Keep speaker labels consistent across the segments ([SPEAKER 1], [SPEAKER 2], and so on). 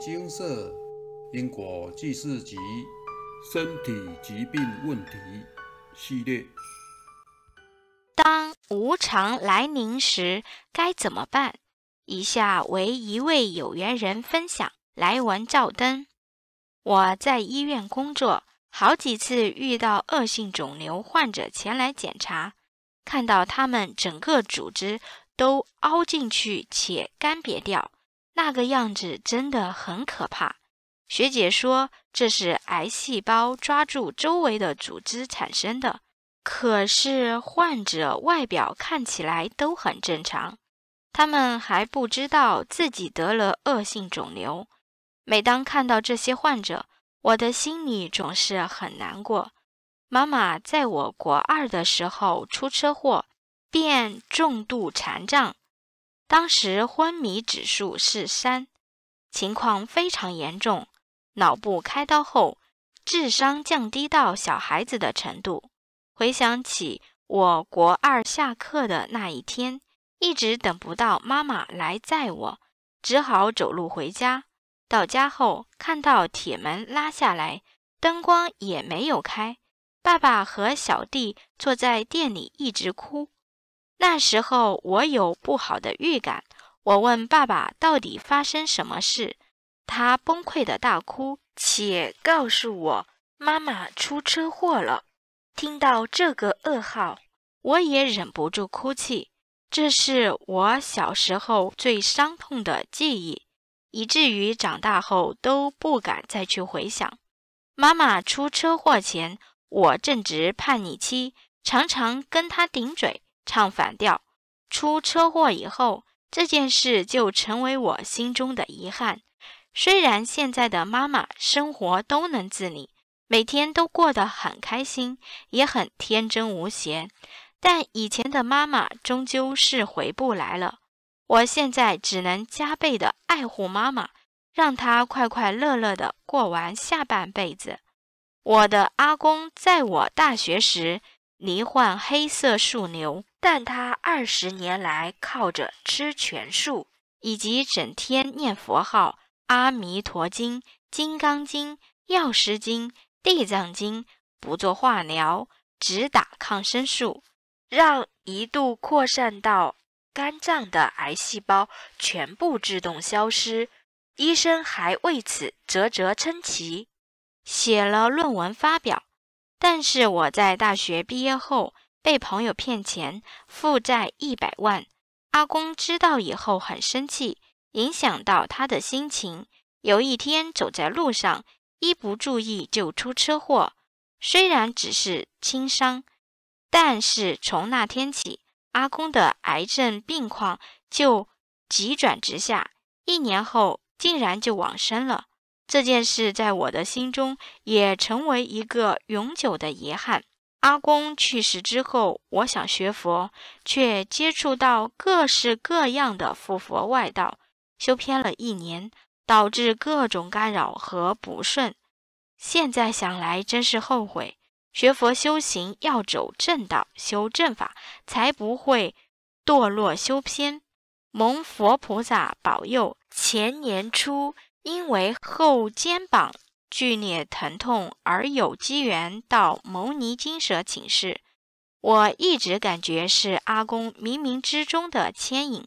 [SPEAKER 1] 金色因果记事集：身体疾病问题系列。
[SPEAKER 2] 当无常来临时该怎么办？以下为一位有缘人分享来文照灯。我在医院工作，好几次遇到恶性肿瘤患者前来检查，看到他们整个组织都凹进去且干瘪掉。那个样子真的很可怕，学姐说这是癌细胞抓住周围的组织产生的。可是患者外表看起来都很正常，他们还不知道自己得了恶性肿瘤。每当看到这些患者，我的心里总是很难过。妈妈在我国二的时候出车祸，便重度残障。当时昏迷指数是三，情况非常严重。脑部开刀后，智商降低到小孩子的程度。回想起我国二下课的那一天，一直等不到妈妈来载我，只好走路回家。到家后，看到铁门拉下来，灯光也没有开。爸爸和小弟坐在店里一直哭。那时候我有不好的预感，我问爸爸到底发生什么事，他崩溃的大哭，且告诉我妈妈出车祸了。听到这个噩耗，我也忍不住哭泣。这是我小时候最伤痛的记忆，以至于长大后都不敢再去回想。妈妈出车祸前，我正值叛逆期，常常跟她顶嘴。唱反调。出车祸以后，这件事就成为我心中的遗憾。虽然现在的妈妈生活都能自理，每天都过得很开心，也很天真无邪，但以前的妈妈终究是回不来了。我现在只能加倍的爱护妈妈，让她快快乐乐的过完下半辈子。我的阿公在我大学时罹患黑色素瘤。但他二十年来靠着吃全素，以及整天念佛号、阿弥陀经、金刚经、药师经、地藏经，不做化疗，只打抗生素，让一度扩散到肝脏的癌细胞全部自动消失。医生还为此啧啧称奇，写了论文发表。但是我在大学毕业后。被朋友骗钱，负债一百万。阿公知道以后很生气，影响到他的心情。有一天走在路上，一不注意就出车祸。虽然只是轻伤，但是从那天起，阿公的癌症病况就急转直下。一年后，竟然就往生了。这件事在我的心中也成为一个永久的遗憾。阿公去世之后，我想学佛，却接触到各式各样的附佛外道，修偏了一年，导致各种干扰和不顺。现在想来真是后悔，学佛修行要走正道，修正法，才不会堕落修偏。蒙佛菩萨保佑，前年初因为后肩膀。剧烈疼痛而有机缘到牟尼金蛇请示，我一直感觉是阿公冥冥之中的牵引。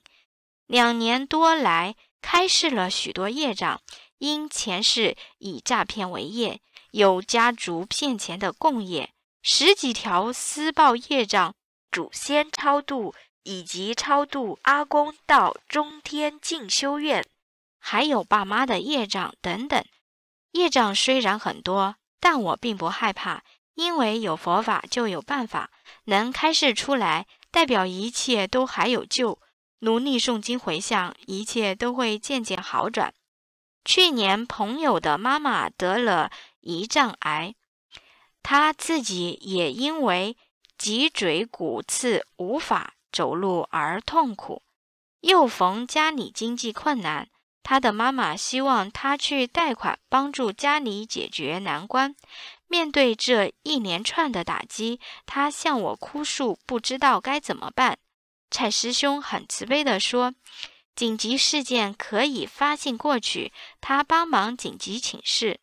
[SPEAKER 2] 两年多来开示了许多业障，因前世以诈骗为业，有家族骗钱的共业，十几条私报业障，祖先超度，以及超度阿公到中天进修院，还有爸妈的业障等等。业障虽然很多，但我并不害怕，因为有佛法就有办法，能开示出来，代表一切都还有救。努力诵经回向，一切都会渐渐好转。去年朋友的妈妈得了胰脏癌，她自己也因为脊椎骨刺无法走路而痛苦，又逢家里经济困难。他的妈妈希望他去贷款，帮助家里解决难关。面对这一连串的打击，他向我哭诉，不知道该怎么办。蔡师兄很慈悲地说：“紧急事件可以发信过去，他帮忙紧急请示。”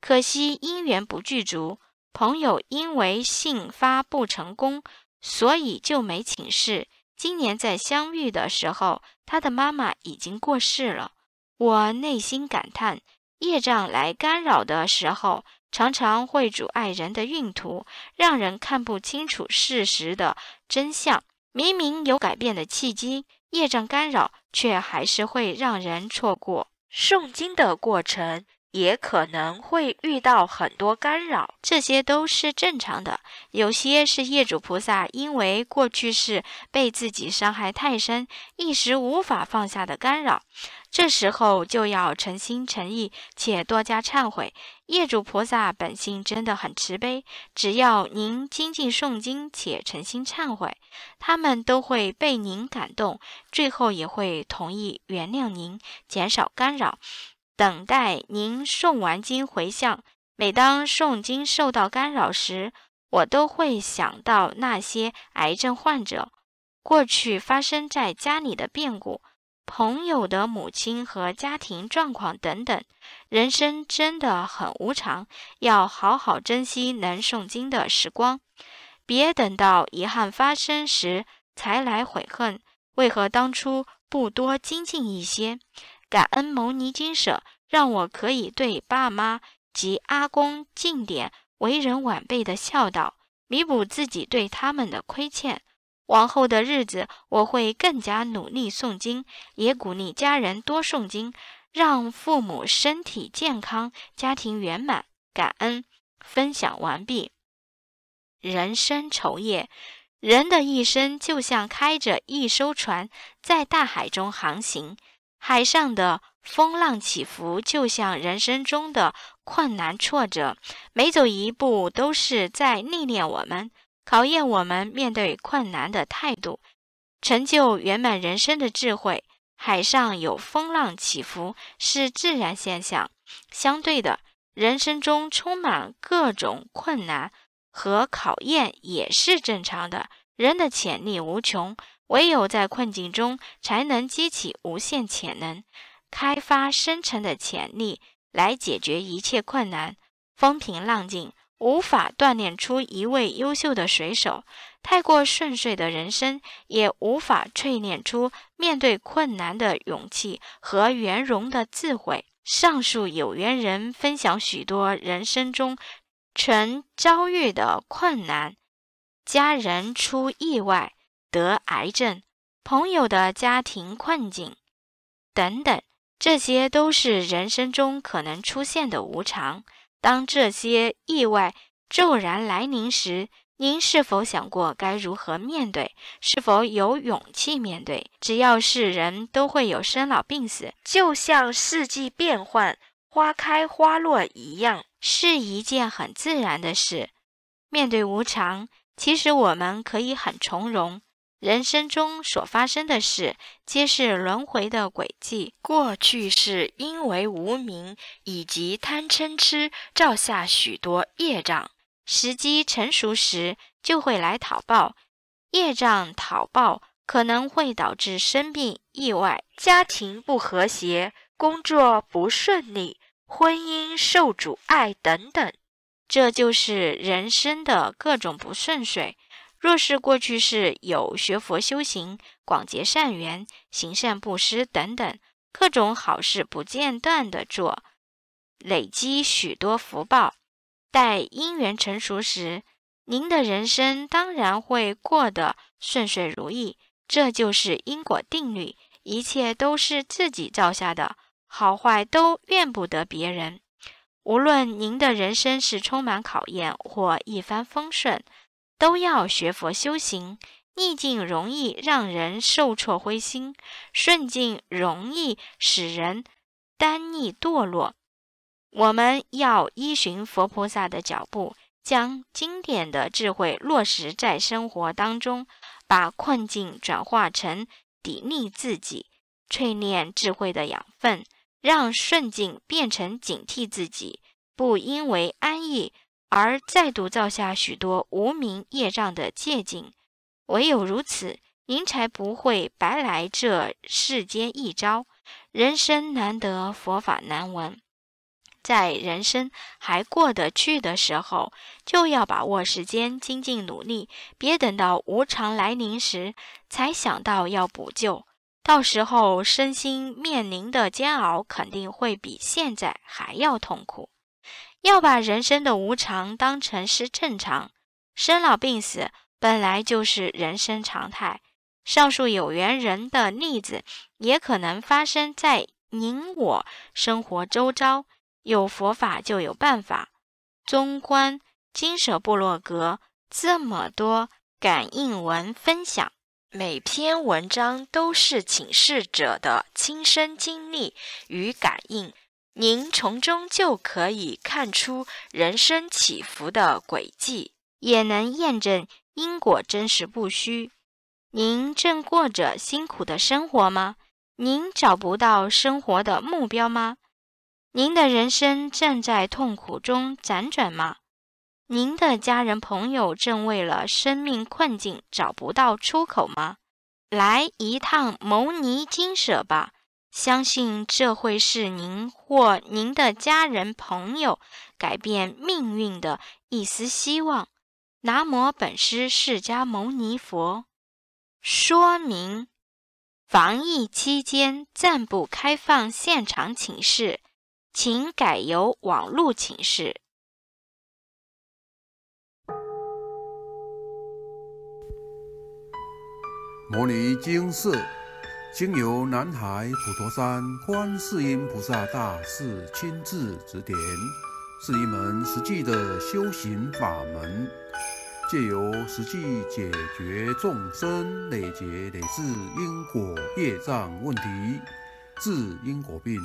[SPEAKER 2] 可惜因缘不具足，朋友因为信发不成功，所以就没请示。今年在相遇的时候，他的妈妈已经过世了。我内心感叹，业障来干扰的时候，常常会阻碍人的运途，让人看不清楚事实的真相。明明有改变的契机，业障干扰，却还是会让人错过诵经的过程。也可能会遇到很多干扰，这些都是正常的。有些是业主菩萨因为过去是被自己伤害太深，一时无法放下的干扰。这时候就要诚心诚意且多加忏悔。业主菩萨本性真的很慈悲，只要您精进诵经且诚心忏悔，他们都会被您感动，最后也会同意原谅您，减少干扰。等待您诵完经回向。每当诵经受到干扰时，我都会想到那些癌症患者，过去发生在家里的变故，朋友的母亲和家庭状况等等。人生真的很无常，要好好珍惜能诵经的时光，别等到遗憾发生时才来悔恨。为何当初不多精进一些？感恩牟尼金舍，让我可以对爸妈及阿公尽点为人晚辈的孝道，弥补自己对他们的亏欠。往后的日子，我会更加努力诵经，也鼓励家人多诵经，让父母身体健康，家庭圆满。感恩，分享完毕。人生愁夜，人的一生就像开着一艘船在大海中航行。海上的风浪起伏，就像人生中的困难挫折，每走一步都是在历练我们，考验我们面对困难的态度，成就圆满人生的智慧。海上有风浪起伏是自然现象，相对的，人生中充满各种困难和考验也是正常的。人的潜力无穷。唯有在困境中，才能激起无限潜能，开发深层的潜力，来解决一切困难。风平浪静，无法锻炼出一位优秀的水手；太过顺遂的人生，也无法淬炼出面对困难的勇气和圆融的智慧。上述有缘人分享许多人生中曾遭遇的困难：家人出意外。得癌症、朋友的家庭困境等等，这些都是人生中可能出现的无常。当这些意外骤然来临时，您是否想过该如何面对？是否有勇气面对？只要是人都会有生老病死，就像四季变换、花开花落一样，是一件很自然的事。面对无常，其实我们可以很从容。人生中所发生的事，皆是轮回的轨迹。过去是因为无名以及贪嗔痴造下许多业障，时机成熟时就会来讨报。业障讨报可能会导致生病、意外、家庭不和谐、工作不顺利、婚姻受阻碍等等，这就是人生的各种不顺遂。若是过去式有学佛修行、广结善缘、行善布施等等各种好事不间断的做，累积许多福报，待因缘成熟时，您的人生当然会过得顺遂如意。这就是因果定律，一切都是自己造下的，好坏都怨不得别人。无论您的人生是充满考验或一帆风顺。都要学佛修行，逆境容易让人受挫灰心，顺境容易使人单逆堕落。我们要依循佛菩萨的脚步，将经典的智慧落实在生活当中，把困境转化成砥砺自己、淬炼智慧的养分，让顺境变成警惕自己，不因为安逸。而再度造下许多无名业障的戒境，唯有如此，您才不会白来这世间一遭。人生难得佛法难闻，在人生还过得去的时候，就要把握时间，精进努力，别等到无常来临时才想到要补救，到时候身心面临的煎熬肯定会比现在还要痛苦。要把人生的无常当成是正常，生老病死本来就是人生常态。上述有缘人的例子也可能发生在您我生活周遭。有佛法就有办法。纵观金舍部落格这么多感应文分享，每篇文章都是请示者的亲身经历与感应。您从中就可以看出人生起伏的轨迹，也能验证因果真实不虚。您正过着辛苦的生活吗？您找不到生活的目标吗？您的人生正在痛苦中辗转吗？您的家人朋友正为了生命困境找不到出口吗？来一趟牟尼精舍吧。相信这会是您或您的家人朋友改变命运的一丝希望。南无本师释迦牟尼佛。说明：防疫期间暂不开放现场请示，请改由网络请示。《
[SPEAKER 1] 摩尼经寺。经由南海普陀山观世音菩萨大士亲自指点，是一门实际的修行法门，借由实际解决众生累劫累世因果业障问题，治因果病，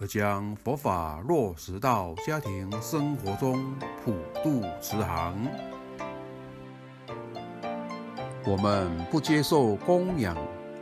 [SPEAKER 1] 而将佛法落实到家庭生活中普渡慈航。我们不接受供养。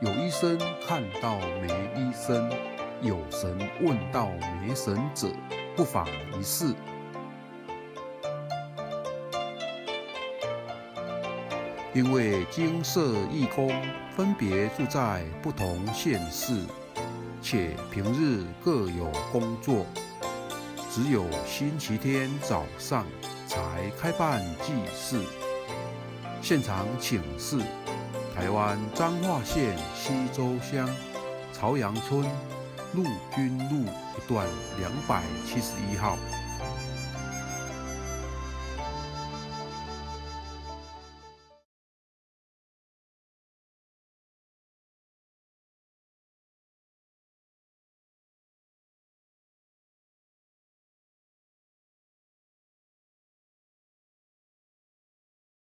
[SPEAKER 1] 有医生看到没医生，有神问到没神者，不妨一试。因为金色义工分别住在不同县市，且平日各有工作，只有星期天早上才开办祭祀，现场请示。台湾彰化县溪周乡朝阳村陆军路一段两百七十一号。